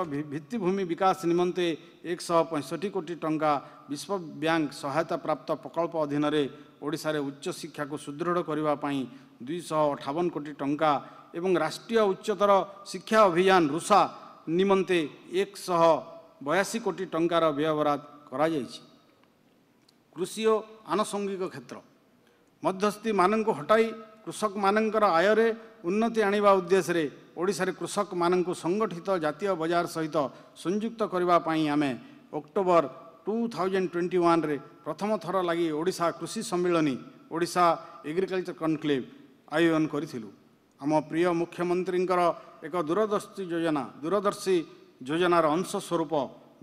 ଆର୍ଥିକ ଭିତ୍ତିଭୂମି ବିକାଶ ନିମନ୍ତେ ଏକ ଶହ ପଞ୍ଚଷଠି କୋଟି ଟଙ୍କା ବିଶ୍ୱ ବ୍ୟାଙ୍କ ସହାୟତା ପ୍ରାପ୍ତ ପ୍ରକଳ୍ପ ଅଧୀନରେ ଓଡ଼ିଶାରେ ଉଚ୍ଚଶିକ୍ଷାକୁ ସୁଦୃଢ଼ କରିବା ପାଇଁ ଦୁଇଶହ ଅଠାବନ କୋଟି ଟଙ୍କା ଏବଂ ରାଷ୍ଟ୍ରୀୟ ଉଚ୍ଚତର ଶିକ୍ଷା ଅଭିଯାନ ରୁଷା ନିମନ୍ତେ ଏକଶହ ବୟାଅଶୀ କୋଟି ଟଙ୍କାର ବ୍ୟୟବରାଦ କରାଯାଇଛି କୃଷି ଓ ଆନୁଷଙ୍ଗିକ କ୍ଷେତ୍ର ମଧ୍ୟସ୍ଥିମାନଙ୍କୁ ହଟାଇ କୃଷକମାନଙ୍କର ଆୟରେ ଉନ୍ନତି ଆଣିବା ଉଦ୍ଦେଶ୍ୟରେ ଓଡ଼ିଶାରେ କୃଷକମାନଙ୍କୁ ସଂଗଠିତ ଜାତୀୟ ବଜାର ସହିତ ସଂଯୁକ୍ତ କରିବା ପାଇଁ ଆମେ ଅକ୍ଟୋବର ଟୁ ଥାଉଜେଣ୍ଡ ଟ୍ୱେଣ୍ଟି ୱାନ୍ରେ ପ୍ରଥମ ଥର ଲାଗି ଓଡ଼ିଶା କୃଷି ସମ୍ମିଳନୀ ଓଡ଼ିଶା ଏଗ୍ରିକଲଚର କନକ୍ଲେଭ୍ ଆୟୋଜନ କରିଥିଲୁ ଆମ ପ୍ରିୟ ମୁଖ୍ୟମନ୍ତ୍ରୀଙ୍କର ଏକ ଦୂରଦର୍ଶୀ ଯୋଜନା ଦୂରଦର୍ଶୀ ଯୋଜନାର ଅଂଶ ସ୍ୱରୂପ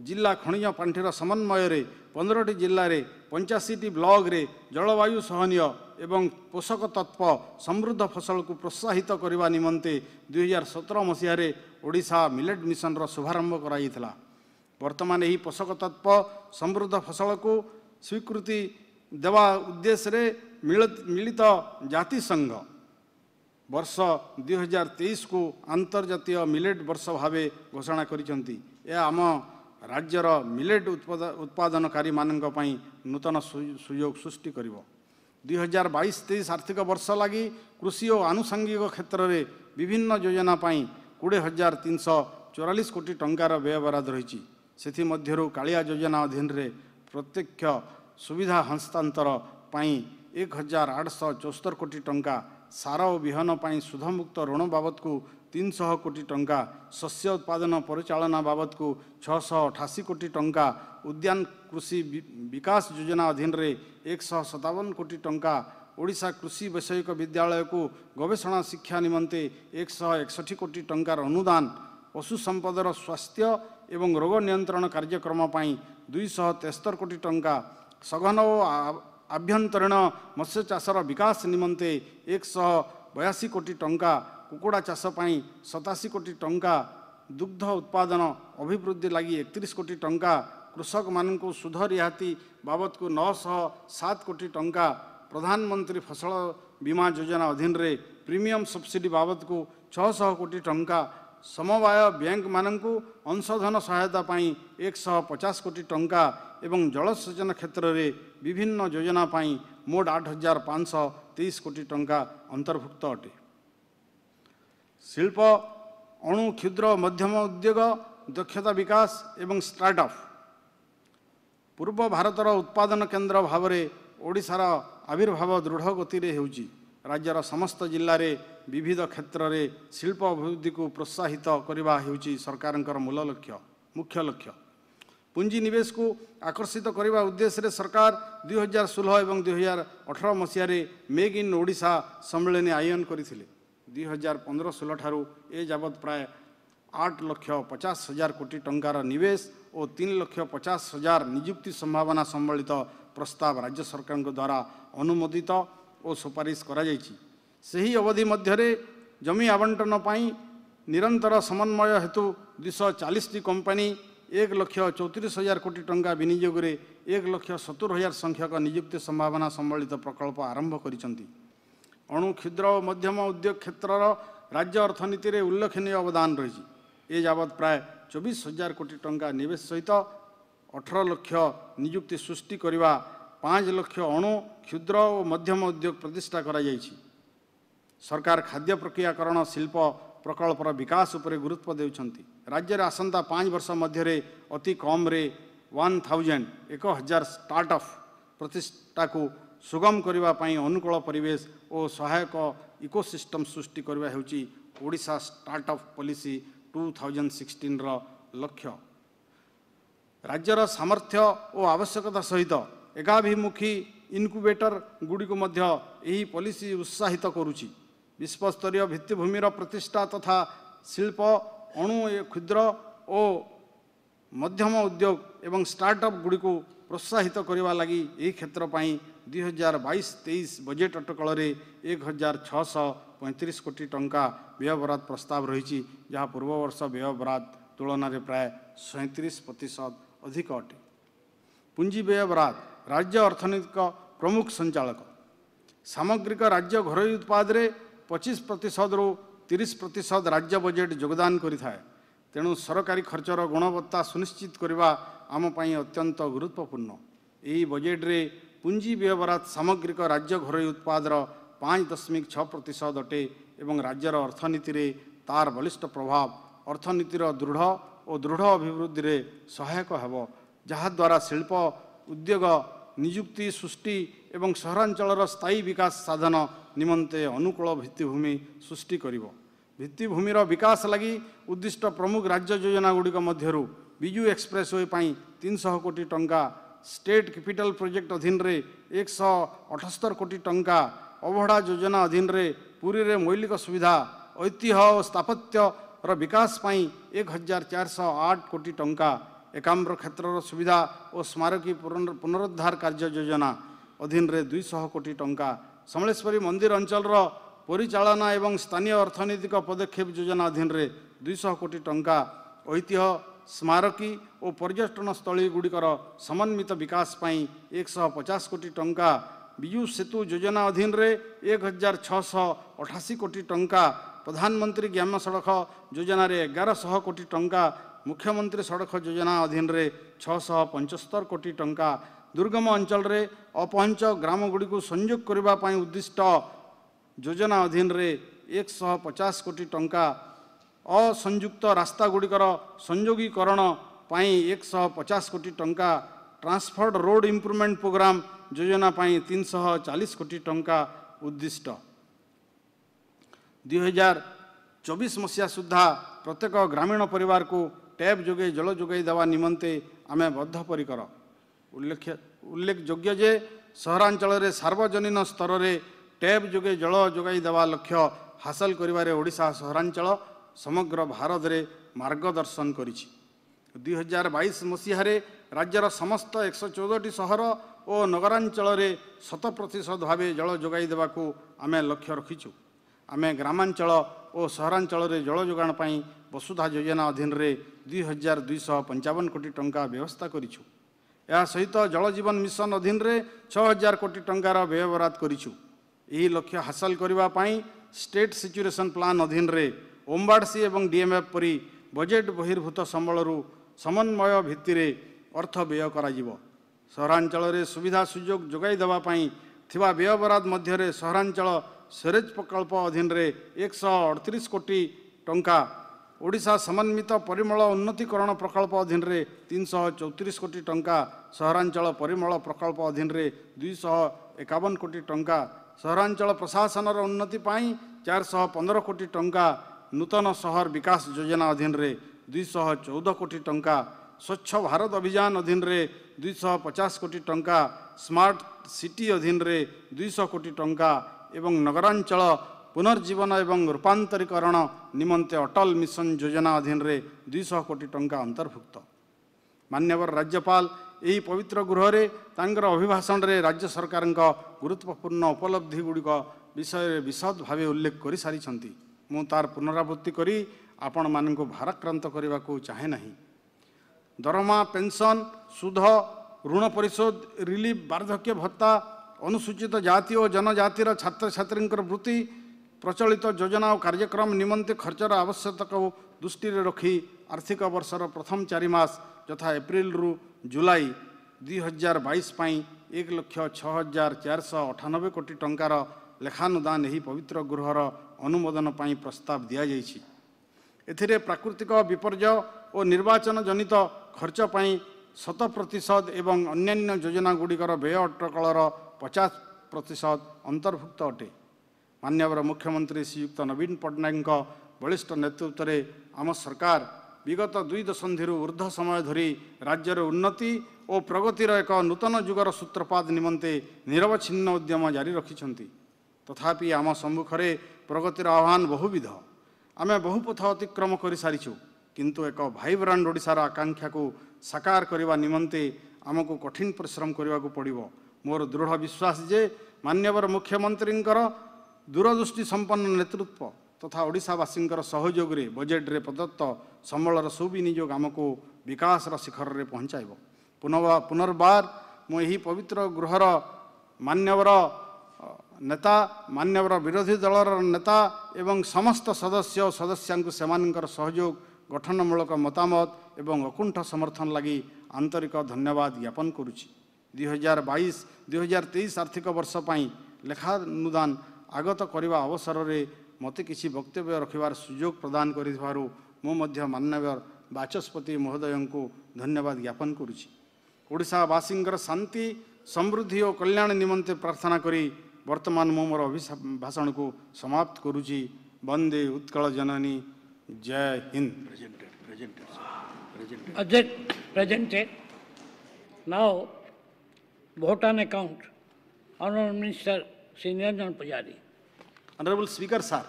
ଜିଲ୍ଲା ଖଣିଜ ପାଣ୍ଠିର ସମନ୍ୱୟରେ ପନ୍ଦରଟି ଜିଲ୍ଲାରେ ପଞ୍ଚାଅଶୀଟି ବ୍ଲକ୍ରେ ଜଳବାୟୁ ସହନୀୟ ଏବଂ ପୋଷକ ତତ୍ପ ସମୃଦ୍ଧ ଫସଲକୁ ପ୍ରୋତ୍ସାହିତ କରିବା ନିମନ୍ତେ ଦୁଇ ହଜାର ସତର ମସିହାରେ ଓଡ଼ିଶା ମିଲେଟ୍ ମିଶନର ଶୁଭାରମ୍ଭ କରାଯାଇଥିଲା ବର୍ତ୍ତମାନ ଏହି ପୋଷକ ତତ୍ପ ସମୃଦ୍ଧ ଫସଲକୁ ସ୍ୱୀକୃତି ଦେବା ଉଦ୍ଦେଶ୍ୟରେ ମିଳିତ ଜାତିସଂଘ ବର୍ଷ ଦୁଇହଜାର ତେଇଶକୁ ଆନ୍ତର୍ଜାତୀୟ ମିଲେଟ୍ ବର୍ଷ ଭାବେ ଘୋଷଣା କରିଛନ୍ତି ଏହା ଆମ ରାଜ୍ୟର ମିଲେଟ୍ ଉତ୍ପାଦନକାରୀମାନଙ୍କ ପାଇଁ ନୂତନ ସୁଯୋଗ ସୃଷ୍ଟି କରିବ ଦୁଇ ହଜାର ବାଇଶ ତେଇଶ ଆର୍ଥିକ ବର୍ଷ ଲାଗି କୃଷି ଓ ଆନୁଷଙ୍ଗିକ କ୍ଷେତ୍ରରେ ବିଭିନ୍ନ ଯୋଜନା ପାଇଁ କୋଡ଼ିଏ ହଜାର ତିନିଶହ ଚଉରାଳିଶ କୋଟି ଟଙ୍କାର ବ୍ୟୟବରାଦ ରହିଛି ସେଥିମଧ୍ୟରୁ କାଳିଆ ଯୋଜନା ଅଧୀନରେ ପ୍ରତ୍ୟକ୍ଷ ସୁବିଧା ହସ୍ତାନ୍ତର ପାଇଁ ଏକ ହଜାର ଆଠଶହ ଚଉସ୍ତର କୋଟି ଟଙ୍କା ସାର ଓ ବିହନ ପାଇଁ ସୁଧମୁକ୍ତ ଋଣ ବାବଦକୁ तिनश कोटी टा शस्य उत्पादन परिचालना बाबको छश अठासी कोटी टा उद्यान कृषि विकास योजना अधीनर एक सय सतावन कोटि ओडिसा कृषि वैषयिक विद्यालयको गवेषणा शिक्षा निमन्ते एक सय एकसठी कोटि टुदान पशु र स्वास्थ्य एवं रोग नियन्त्रण कार्यक्रम पनि दुईश तेस्तोर कटि टा सघन ओ आभ्यन्तरीण मत्स्य चास विकास निमन्ते निमते एक सय बयासी कोटि टा कुकडा चाषप सतासी कोटी टंका दुग्ध उत्पादन अभिवृद्धि अभि लागितिस कोटी टंका कृषक म सुधरिहाति बाबको नौश सात को टा प्रधानमन्त्री फसल बीमा योजना अधीनर प्रिमियम सब्सिडी बाबद् छ कोटी टंका समवाय बैंक मु अंशधन सहायता सहायतापू एक सय पचास को टा जलसेचन क्षेत्रले विभिन्न जोजनाप मोड आठ हजार पाँचश तेइस कोटि टा अन्तर्भुक्त अटे ଶିଳ୍ପ ଅଣୁ କ୍ଷୁଦ୍ର ମଧ୍ୟମ ଉଦ୍ୟୋଗ ଦକ୍ଷତା ବିକାଶ ଏବଂ ଷ୍ଟାର୍ଟଅପ୍ ପୂର୍ବ ଭାରତର ଉତ୍ପାଦନ କେନ୍ଦ୍ର ଭାବରେ ଓଡ଼ିଶାର ଆବିର୍ଭାବ ଦୃଢ଼ ଗତିରେ ହେଉଛି ରାଜ୍ୟର ସମସ୍ତ ଜିଲ୍ଲାରେ ବିବିଧ କ୍ଷେତ୍ରରେ ଶିଳ୍ପ ଅଭିବୃଦ୍ଧିକୁ ପ୍ରୋତ୍ସାହିତ କରିବା ହେଉଛି ସରକାରଙ୍କର ମୂଳ ଲକ୍ଷ୍ୟ ମୁଖ୍ୟ ଲକ୍ଷ୍ୟ ପୁଞ୍ଜିନିବେଶକୁ ଆକର୍ଷିତ କରିବା ଉଦ୍ଦେଶ୍ୟରେ ସରକାର ଦୁଇହଜାର ଷୋହଳ ଏବଂ ଦୁଇହଜାର ଅଠର ମସିହାରେ ମେକ୍ ଇନ୍ ଓଡ଼ିଶା ସମ୍ମିଳନୀ ଆୟୋଜନ କରିଥିଲେ दुई हजार पन्ध्र ए ठुब प्राय आठ लक्ष पचास हजार कोटि टा नवेश तिन लक्ष पचास हजार नियुक्ति सम्भावना सम्बलित प्रस्ताव राज्य द्वारा अनुमोदित सुपारिस सही अवधि जमि आवंटन पनि निरन्तर समन्वय हेतु दुईश चालिस कम्पनी एक लक्ष चौति को टा विनि एकलक्ष सत्तर हजार संख्यक नियुक्ति सम्भावना सम्बलित प्रकल्प आरंभ गरिन्छ ଅଣୁ କ୍ଷୁଦ୍ର ଓ ମଧ୍ୟମ ଉଦ୍ୟୋଗ କ୍ଷେତ୍ରର ରାଜ୍ୟ ଅର୍ଥନୀତିରେ ଉଲ୍ଲେଖନୀୟ ଅବଦାନ ରହିଛି ଏ ଯାବତ୍ ପ୍ରାୟ ଚବିଶ ହଜାର କୋଟି ଟଙ୍କା ନିବେଶ ସହିତ ଅଠର ଲକ୍ଷ ନିଯୁକ୍ତି ସୃଷ୍ଟି କରିବା ପାଞ୍ଚ ଲକ୍ଷ ଅଣୁ କ୍ଷୁଦ୍ର ଓ ମଧ୍ୟମ ଉଦ୍ୟୋଗ ପ୍ରତିଷ୍ଠା କରାଯାଇଛି ସରକାର ଖାଦ୍ୟ ପ୍ରକ୍ରିୟାକରଣ ଶିଳ୍ପ ପ୍ରକଳ୍ପର ବିକାଶ ଉପରେ ଗୁରୁତ୍ୱ ଦେଉଛନ୍ତି ରାଜ୍ୟରେ ଆସନ୍ତା ପାଞ୍ଚ ବର୍ଷ ମଧ୍ୟରେ ଅତି କମ୍ରେ ୱାନ୍ ଥାଉଜେଣ୍ଡ ଏକ ହଜାର ଷ୍ଟାର୍ଟଅପ୍ ପ୍ରତିଷ୍ଠାକୁ ସୁଗମ କରିବା ପାଇଁ ଅନୁକୂଳ ପରିବେଶ ଓ ସହାୟକ ଇକୋସିଷ୍ଟମ୍ ସୃଷ୍ଟି କରିବା ହେଉଛି Odisha startup policy two thousand ସିକ୍ସଟିନ୍ର ଲକ୍ଷ୍ୟ ରାଜ୍ୟର ସାମର୍ଥ୍ୟ ଓ ଆବଶ୍ୟକତା ସହିତ ଏକାଭିମୁଖୀ ଇନକ୍ୟୁବେଟର ଗୁଡ଼ିକୁ ମଧ୍ୟ ଏହି ପଲିସି ଉତ୍ସାହିତ କରୁଛି ବିଶ୍ୱସ୍ତରୀୟ ଭିତ୍ତିଭୂମିର ପ୍ରତିଷ୍ଠା ତଥା ଶିଳ୍ପ ଅଣୁ କ୍ଷୁଦ୍ର ଓ ମଧ୍ୟମ ଉଦ୍ୟୋଗ ଏବଂ ଷ୍ଟାର୍ଟଅପ୍ ଗୁଡ଼ିକୁ ପ୍ରୋତ୍ସାହିତ କରିବା ଲାଗି ଏହି କ୍ଷେତ୍ର ପାଇଁ ଦୁଇ ହଜାର ବାଇଶ ତେଇଶ ବଜେଟ୍ ଅଟକଳରେ ଏକ ହଜାର ଛଅଶହ ପଇଁତିରିଶ କୋଟି ଟଙ୍କା ବ୍ୟୟବରାଦ ପ୍ରସ୍ତାବ ରହିଛି ଯାହା ପୂର୍ବବର୍ଷ ବ୍ୟୟବରାଦ ତୁଳନାରେ ପ୍ରାୟ ସଇଁତିରିଶ ପ୍ରତିଶତ ଅଧିକ ଅଟେ ପୁଞ୍ଜି ବ୍ୟୟବରାଦ ରାଜ୍ୟ ଅର୍ଥନୈତିକ ପ୍ରମୁଖ ସଞ୍ଚାଳକ ସାମଗ୍ରିକ ରାଜ୍ୟ ଘରୋଇ ଉତ୍ପାଦରେ ପଚିଶ ପ୍ରତିଶତରୁ ତିରିଶ ପ୍ରତିଶତ ରାଜ୍ୟ ବଜେଟ୍ ଯୋଗଦାନ କରିଥାଏ ତେଣୁ ସରକାରୀ ଖର୍ଚ୍ଚର ଗୁଣବତ୍ତା ସୁନିଶ୍ଚିତ କରିବା ଆମ ପାଇଁ ଅତ୍ୟନ୍ତ ଗୁରୁତ୍ୱପୂର୍ଣ୍ଣ ଏହି ବଜେଟ୍ରେ ପୁଞ୍ଜି ବ୍ୟବହାର ସାମଗ୍ରିକ ରାଜ୍ୟ ଘରୋଇ ଉତ୍ପାଦର ପାଞ୍ଚ ଦଶମିକ ଛଅ ପ୍ରତିଶତ ଅଟେ ଏବଂ ରାଜ୍ୟର ଅର୍ଥନୀତିରେ ତା'ର ବଳିଷ୍ଠ ପ୍ରଭାବ ଅର୍ଥନୀତିର ଦୃଢ଼ ଓ ଦୃଢ଼ ଅଭିବୃଦ୍ଧିରେ ସହାୟକ ହେବ ଯାହାଦ୍ୱାରା ଶିଳ୍ପ ଉଦ୍ୟୋଗ ନିଯୁକ୍ତି ସୃଷ୍ଟି ଏବଂ ସହରାଞ୍ଚଳର ସ୍ଥାୟୀ ବିକାଶ ସାଧନ ନିମନ୍ତେ ଅନୁକୂଳ ଭିତ୍ତିଭୂମି ସୃଷ୍ଟି କରିବ ଭିତ୍ତିଭୂମିର ବିକାଶ ଲାଗି ଉଦ୍ଦିଷ୍ଟ ପ୍ରମୁଖ ରାଜ୍ୟ ଯୋଜନାଗୁଡ଼ିକ ମଧ୍ୟରୁ ବିଜୁ ଏକ୍ସପ୍ରେସ୍ ୱେ ପାଇଁ ତିନିଶହ କୋଟି ଟଙ୍କା ଷ୍ଟେଟ୍ କ୍ୟାପିଟାଲ ପ୍ରୋଜେକ୍ଟ ଅଧୀନରେ ଏକଶହ ଅଠସ୍ତର କୋଟି ଟଙ୍କା ଅବଢ଼ା ଯୋଜନା ଅଧୀନରେ ପୁରୀରେ ମୌଳିକ ସୁବିଧା ଐତିହ୍ୟ ଓ ସ୍ଥାପତ୍ୟର ବିକାଶ ପାଇଁ ଏକ ହଜାର ଚାରିଶହ ଆଠ କୋଟି ଟଙ୍କା ଏକାମ୍ର କ୍ଷେତ୍ରର ସୁବିଧା ଓ ସ୍ମାରକୀ ପୁନରୁଦ୍ଧାର କାର୍ଯ୍ୟ ଯୋଜନା ଅଧୀନରେ ଦୁଇଶହ କୋଟି ଟଙ୍କା ସମଲେଶ୍ୱରୀ ମନ୍ଦିର ଅଞ୍ଚଳର ପରିଚାଳନା ଏବଂ ସ୍ଥାନୀୟ ଅର୍ଥନୈତିକ ପଦକ୍ଷେପ ଯୋଜନା ଅଧୀନରେ ଦୁଇଶହ କୋଟି ଟଙ୍କା ଐତିହ୍ୟ स्मारकी पर्यटनस्थल गुडिकर समन्वित बिकासपै एक सह पचास कोटि टा विजुतु जोजना अधीनरे एक हजार छ अठासी कोटी टंका प्रधानमन्त्री ग्राम सडक जोजन एघारश कोटी टंका मुख्यमंत्री सडक जोजना अधीनर छ पचस्तर कोटी टंका दुर्गम अंचल रे अपहञ्च ग्राम गुडीको संयोक उद्देश्य जोजना अधीनर एक सय पचास कोटी टंका ଅସଂଯୁକ୍ତ ରାସ୍ତାଗୁଡ଼ିକର ସଂଯୋଗୀକରଣ ପାଇଁ ଏକ ଶହ ପଚାଶ କୋଟି ଟଙ୍କା ଟ୍ରାନ୍ସଫର୍ଡ଼ ରୋଡ଼୍ ଇମ୍ପ୍ରୁଭମେଣ୍ଟ ପ୍ରୋଗ୍ରାମ୍ ଯୋଜନା ପାଇଁ ତିନିଶହ ଚାଳିଶ କୋଟି ଟଙ୍କା ଉଦ୍ଦିଷ୍ଟ ଦୁଇ ହଜାର ଚବିଶ ମସିହା ସୁଦ୍ଧା ପ୍ରତ୍ୟେକ ଗ୍ରାମୀଣ ପରିବାରକୁ ଟ୍ୟାପ୍ ଯୋଗେ ଜଳ ଯୋଗାଇ ଦେବା ନିମନ୍ତେ ଆମେ ବଦ୍ଧପରିକର ଉଲ୍ଲେଖ ଉଲ୍ଲେଖଯୋଗ୍ୟ ଯେ ସହରାଞ୍ଚଳରେ ସାର୍ବଜନୀନ ସ୍ତରରେ ଟ୍ୟାପ୍ ଯୋଗେ ଜଳ ଯୋଗାଇ ଦେବା ଲକ୍ଷ୍ୟ ହାସଲ କରିବାରେ ଓଡ଼ିଶା ସହରାଞ୍ଚଳ ସମଗ୍ର ଭାରତରେ ମାର୍ଗଦର୍ଶନ କରିଛି ଦୁଇ ହଜାର ବାଇଶ ମସିହାରେ ରାଜ୍ୟର ସମସ୍ତ ଏକଶହ ଚଉଦଟି ସହର ଓ ନଗରାଞ୍ଚଳରେ ଶତ ପ୍ରତିଶତ ଭାବେ ଜଳ ଯୋଗାଇ ଦେବାକୁ ଆମେ ଲକ୍ଷ୍ୟ ରଖିଛୁ ଆମେ ଗ୍ରାମାଞ୍ଚଳ ଓ ସହରାଞ୍ଚଳରେ ଜଳ ଯୋଗାଣ ପାଇଁ ବସୁଧା ଯୋଜନା ଅଧୀନରେ ଦୁଇ ହଜାର ଦୁଇଶହ ପଞ୍ଚାବନ କୋଟି ଟଙ୍କା ବ୍ୟବସ୍ଥା କରିଛୁ ଏହା ସହିତ ଜଳ ଜୀବନ ମିଶନ ଅଧୀନରେ ଛଅ ହଜାର କୋଟି ଟଙ୍କାର ବ୍ୟୟବରାଦ କରିଛୁ ଏହି ଲକ୍ଷ୍ୟ ହାସଲ କରିବା ପାଇଁ ଷ୍ଟେଟ୍ ସିଚୁଏସନ୍ ପ୍ଲାନ୍ ଅଧୀନରେ ଓମ୍ବାଡ଼ସି ଏବଂ ଡିଏମ୍ଏଫ୍ ପରି ବଜେଟ୍ ବହିର୍ଭୂତ ସମ୍ବଳରୁ ସମନ୍ୱୟ ଭିତ୍ତିରେ ଅର୍ଥ ବ୍ୟୟ କରାଯିବ ସହରାଞ୍ଚଳରେ ସୁବିଧା ସୁଯୋଗ ଯୋଗାଇ ଦେବା ପାଇଁ ଥିବା ବ୍ୟୟବରାଦ ମଧ୍ୟରେ ସହରାଞ୍ଚଳ ସ୍ୱେରେଜ୍ ପ୍ରକଳ୍ପ ଅଧୀନରେ ଏକଶହ ଅଠତିରିଶ କୋଟି ଟଙ୍କା ଓଡ଼ିଶା ସମନ୍ୱିତ ପରିମଳ ଉନ୍ନତିକରଣ ପ୍ରକଳ୍ପ ଅଧୀନରେ ତିନିଶହ ଚଉତିରିଶ କୋଟି ଟଙ୍କା ସହରାଞ୍ଚଳ ପରିମଳ ପ୍ରକଳ୍ପ ଅଧୀନରେ ଦୁଇଶହ ଏକାବନ କୋଟି ଟଙ୍କା ସହରାଞ୍ଚଳ ପ୍ରଶାସନର ଉନ୍ନତି ପାଇଁ ଚାରିଶହ ପନ୍ଦର କୋଟି ଟଙ୍କା नूतन सहर बिकास जोजना अधीनर दुईश चौध कोटी टंका स्वच्छ भारत अभिजान अधीनर दुईश पचास कोटी टंका स्मार्ट सिटी अधीनर कोटी टंका एवं नगराल पुनर्जीवन एवं रूपान्तरिकरण निमते अटल मिशन मिसन जोजना अधीनर दुईश को टा अन्तर्भुक्त मान्यव राज्यपाल पवित्र गृह अभिभाषण अभिभाषणले राज्य सरकार सरकारको गुत्तपूर्ण उपलब्धिगुडिक विषय विशद भावे उल्लेख गरिसिन्छ ମୁଁ ତାର ପୁନରାବୃତ୍ତି କରି ଆପଣମାନଙ୍କୁ ଭାରାକ୍ରାନ୍ତ କରିବାକୁ ଚାହେଁ ନାହିଁ ଦରମା ପେନ୍ସନ୍ ସୁଧ ଋଣ ପରିଶୋଧ ରିଲିଫ୍ ବାର୍ଦ୍ଧକ୍ୟ ଭତ୍ତା ଅନୁସୂଚିତ ଜାତି ଓ ଜନଜାତିର ଛାତ୍ରଛାତ୍ରୀଙ୍କର ବୃତ୍ତି ପ୍ରଚଳିତ ଯୋଜନା ଓ କାର୍ଯ୍ୟକ୍ରମ ନିମନ୍ତେ ଖର୍ଚ୍ଚର ଆବଶ୍ୟକତାକୁ ଦୃଷ୍ଟିରେ ରଖି ଆର୍ଥିକ ବର୍ଷର ପ୍ରଥମ ଚାରି ମାସ ଯଥା ଏପ୍ରିଲରୁ ଜୁଲାଇ ଦୁଇହଜାର ବାଇଶ ପାଇଁ ଏକ ଲକ୍ଷ ଛଅ ହଜାର ଚାରିଶହ ଅଠାନବେ କୋଟି ଟଙ୍କାର ଲେଖାନୁଦାନ ଏହି ପବିତ୍ର ଗୃହର ଅନୁମୋଦନ ପାଇଁ ପ୍ରସ୍ତାବ ଦିଆଯାଇଛି ଏଥିରେ ପ୍ରାକୃତିକ ବିପର୍ଯ୍ୟୟ ଓ ନିର୍ବାଚନ ଜନିତ ଖର୍ଚ୍ଚ ପାଇଁ ଶତ ପ୍ରତିଶତ ଏବଂ ଅନ୍ୟାନ୍ୟ ଯୋଜନାଗୁଡ଼ିକର ବ୍ୟୟ ଅଟକଳର ପଚାଶ ପ୍ରତିଶତ ଅନ୍ତର୍ଭୁକ୍ତ ଅଟେ ମାନ୍ୟବର ମୁଖ୍ୟମନ୍ତ୍ରୀ ଶ୍ରୀଯୁକ୍ତ ନବୀନ ପଟ୍ଟନାୟକଙ୍କ ବଳିଷ୍ଠ ନେତୃତ୍ୱରେ ଆମ ସରକାର ବିଗତ ଦୁଇ ଦଶନ୍ଧିରୁ ଉର୍ଦ୍ଧ୍ୱ ସମୟ ଧରି ରାଜ୍ୟର ଉନ୍ନତି ଓ ପ୍ରଗତିର ଏକ ନୂତନ ଯୁଗର ସୂତ୍ରପାତ ନିମନ୍ତେ ନିରବଚ୍ଛିନ୍ନ ଉଦ୍ୟମ ଜାରି ରଖିଛନ୍ତି ତଥାପି ଆମ ସମ୍ମୁଖରେ ପ୍ରଗତିର ଆହ୍ୱାନ ବହୁବିଧ ଆମେ ବହୁ ପଥ ଅତିକ୍ରମ କରିସାରିଛୁ କିନ୍ତୁ ଏକ ଭାଇବ୍ରାଣ୍ଡ ଓଡ଼ିଶାର ଆକାଂକ୍ଷାକୁ ସାକାର କରିବା ନିମନ୍ତେ ଆମକୁ କଠିନ ପରିଶ୍ରମ କରିବାକୁ ପଡ଼ିବ ମୋର ଦୃଢ଼ ବିଶ୍ୱାସ ଯେ ମାନ୍ୟବର ମୁଖ୍ୟମନ୍ତ୍ରୀଙ୍କର ଦୂରଦୃଷ୍ଟି ସମ୍ପନ୍ନ ନେତୃତ୍ୱ ତଥା ଓଡ଼ିଶାବାସୀଙ୍କର ସହଯୋଗରେ ବଜେଟ୍ରେ ପ୍ରଦତ୍ତ ସମ୍ବଳର ସୁବିନିଯୋଗ ଆମକୁ ବିକାଶର ଶିଖରରେ ପହଞ୍ଚାଇବ ପୁନଃ ପୁନର୍ବାର ମୁଁ ଏହି ପବିତ୍ର ଗୃହର ମାନ୍ୟବର ନେତା ମାନ୍ୟବର ବିରୋଧୀ ଦଳର ନେତା ଏବଂ ସମସ୍ତ ସଦସ୍ୟ ଓ ସଦସ୍ୟାଙ୍କୁ ସେମାନଙ୍କର ସହଯୋଗ ଗଠନମୂଳକ ମତାମତ ଏବଂ ଅକୁଣ୍ଠ ସମର୍ଥନ ଲାଗି ଆନ୍ତରିକ ଧନ୍ୟବାଦ ଜ୍ଞାପନ କରୁଛି ଦୁଇହଜାର ବାଇଶ ଦୁଇହଜାର ତେଇଶ ଆର୍ଥିକ ବର୍ଷ ପାଇଁ ଲେଖାନୁଦାନ ଆଗତ କରିବା ଅବସରରେ ମୋତେ କିଛି ବକ୍ତବ୍ୟ ରଖିବାର ସୁଯୋଗ ପ୍ରଦାନ କରିଥିବାରୁ ମୁଁ ମଧ୍ୟ ମାନ୍ୟବର ବାଚସ୍ପତି ମହୋଦୟଙ୍କୁ ଧନ୍ୟବାଦ ଜ୍ଞାପନ କରୁଛି ଓଡ଼ିଶାବାସୀଙ୍କର ଶାନ୍ତି ସମୃଦ୍ଧି ଓ କଲ୍ୟାଣ ନିମନ୍ତେ ପ୍ରାର୍ଥନା କରି वर्तमान मु मोर अभिभाषण को समाप्त करुच्ची वंदे उत्कल जननी जय हिंद presented now vote on account honourable minister Shri Niranjan Pujari honourable speaker sir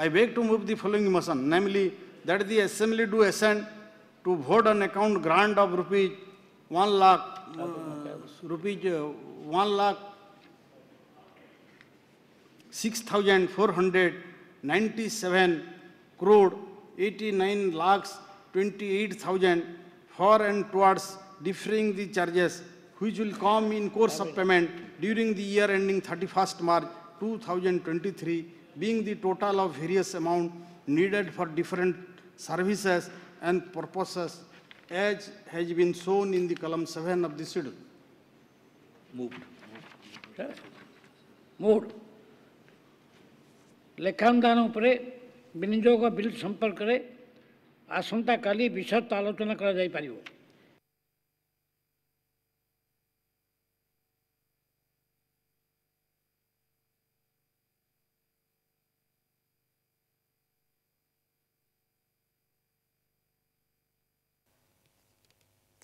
I beg to move the following motion namely that the assembly do assent to vote an account grant of rupees one lakh rupees one lakh 6,497 crore 89 lakhs 28,000 for and towards differing the charges which will come in course of payment during the year ending 31st March 2023 being the total of various amount needed for different services and purposes as has been shown in the column 7 of the schedule. Moved. Moved. ଲେଖାନୁଦାନ ଉପରେ ବିନିଯୋଗ bill ସମ୍ପର୍କରେ ଆସନ୍ତାକାଲି ବିଶଦ ଆଲୋଚନା କରାଯାଇପାରିବ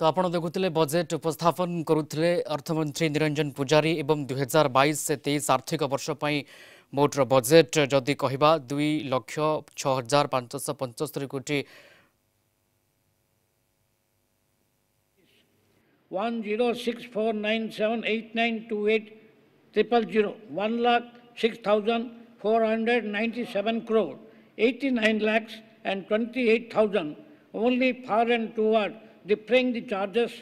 ତ ଆପଣ ଦେଖୁଥିଲେ ବଜେଟ୍ ଉପସ୍ଥାପନ କରୁଥିଲେ ଅର୍ଥମନ୍ତ୍ରୀ ନିରଞ୍ଜନ ପୂଜାରୀ ଏବଂ ଦୁଇ ହଜାର ବାଇଶ ତେଇଶ ଆର୍ଥିକ ବର୍ଷ ପାଇଁ ମୋଟର ବଜେଟ୍ Jodi କହିବା ଦୁଇ ଲକ୍ଷ ଛଅ ହଜାର ପାଞ୍ଚଶହ ପଞ୍ଚସ୍ତରୀ କୋଟି one eight triple zero one lakh six thousand four hundred ninety seven crore eighty nine lakhs and twenty eight thousand only foreign toward defraying the charges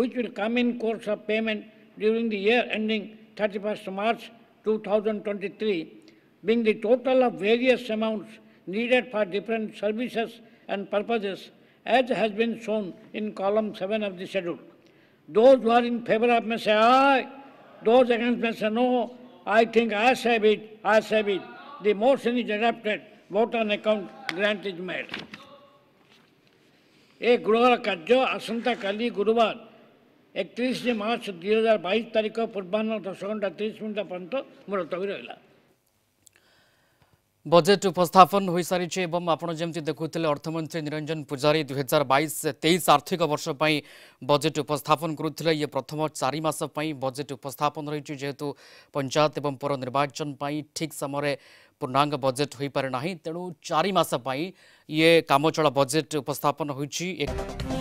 which will come in course of payment during the year ending 31st March 2023 being the total of various amounts needed for different services and purposes as has been shown in column 7 of the schedule. Those who are in favor of may say aye, those against may say no, I think I say it, I say it. The motion is adopted, vote on account, grant is made. A गृह Kajjo आसंता काली एकति पूर्वा दस घन्टा port budget उपस्पन हुसिम्पो जो अर्थमन्त्री निरञ्जन पूजारी दुई हजार बइस तेइस आर्थिक वर्षप बजेट उपस्पन ये प्रथम चारिसपेट उपस्थन जेहेतु पंचायत पञ्चायत ए निर्वाचन पनि ठिक समय पूर्णांग बजेट हुँ तेणु चारिमासपै ये कमचा बजेट उपस्थन हुन्छ